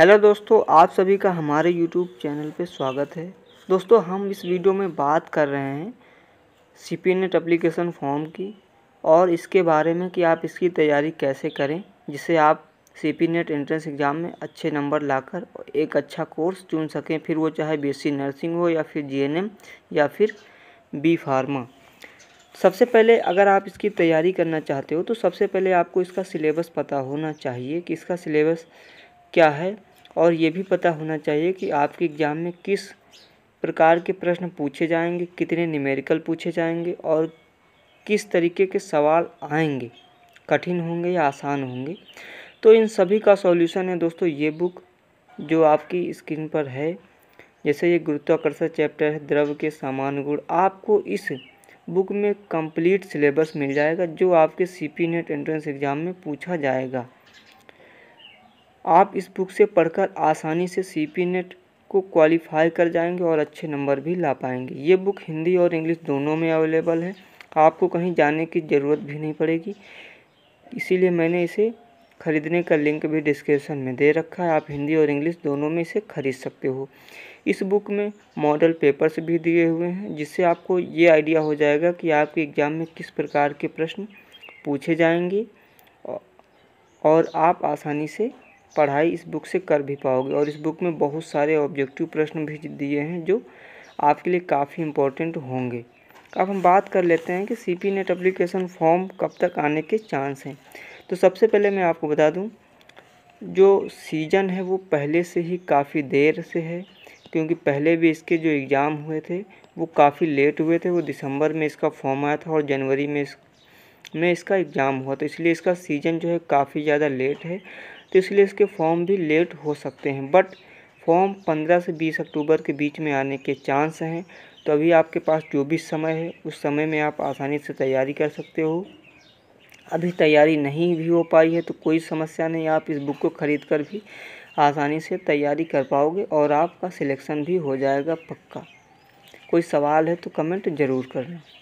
hello दोस्तों आप सभी का हमारे यूट्यूब चैनल पे स्वागत है दोस्तों हम इस वीडियो में बात कर रहे हैं C P net application form की और इसके बारे में कि आप इसकी तैयारी कैसे करें जिससे आप C P net entrance exam में अच्छे नंबर लाकर एक अच्छा कोर्स चुन सकें फिर वो चाहे बीएससी नर्सिंग हो या फिर जीएनएम या फिर बी फार्मा सबसे पहले अगर आप इसकी तैयारी करना चाहते हो तो सबसे पहले आपको इसका सिलेबस पता होना चाहिए कि इसका सिलेबस क्या है और ये भी पता होना चाहिए कि आपके एग्ज़ाम में किस प्रकार के प्रश्न पूछे जाएंगे कितने न्यूमेरिकल पूछे जाएंगे और किस तरीके के सवाल आएंगे कठिन होंगे या आसान होंगे तो इन सभी का सॉल्यूशन है दोस्तों ये बुक जो आपकी स्क्रीन पर है जैसे ये गुरुत्वाकर्षण चैप्टर है द्रव के सामान्य गुण आपको इस बुक में कंप्लीट सिलेबस मिल जाएगा जो आपके C P net entrance exam में पूछा जाएगा आप इस बुक से पढ़कर आसानी से सी पी नेट को क्वालिफाई कर जाएंगे और अच्छे नंबर भी ला पाएंगे ये बुक हिंदी और इंग्लिश दोनों में अवेलेबल है आपको कहीं जाने की ज़रूरत भी नहीं पड़ेगी इसीलिए मैंने इसे ख़रीदने का लिंक भी डिस्क्रिप्शन में दे रखा है आप हिंदी और इंग्लिश दोनों में इसे ख़रीद सकते हो इस बुक में मॉडल पेपर्स भी दिए हुए हैं जिससे आपको ये आइडिया हो जाएगा कि आपके एग्ज़ाम में किस प्रकार के प्रश्न पूछे जाएंगे और आप आसानी से पढ़ाई इस बुक से कर भी पाओगे और इस बुक में बहुत सारे ऑब्जेक्टिव प्रश्न भी दिए हैं जो आपके लिए काफ़ी इम्पोर्टेंट होंगे अब हम बात कर लेते हैं कि C P net application form कब तक आने के चांस हैं तो सबसे पहले मैं आपको बता दूं जो सीज़न है वो पहले से ही काफ़ी देर से है क्योंकि पहले भी इसके जो एग्ज़ाम हुए थे वो काफ़ी लेट हुए थे वो दिसंबर में इसका फॉर्म आया था और जनवरी में इस में इसका एग्ज़ाम हुआ था इसलिए इसका सीज़न जो है काफ़ी ज़्यादा लेट है तो इसलिए इसके फॉर्म भी लेट हो सकते हैं बट फॉर्म 15 से 20 अक्टूबर के बीच में आने के चांस हैं तो अभी आपके पास जो भी समय है उस समय में आप आसानी से तैयारी कर सकते हो अभी तैयारी नहीं भी हो पाई है तो कोई समस्या नहीं आप इस बुक को ख़रीद कर भी आसानी से तैयारी कर पाओगे और आपका सिलेक्शन भी हो जाएगा पक्का कोई सवाल है तो कमेंट ज़रूर करना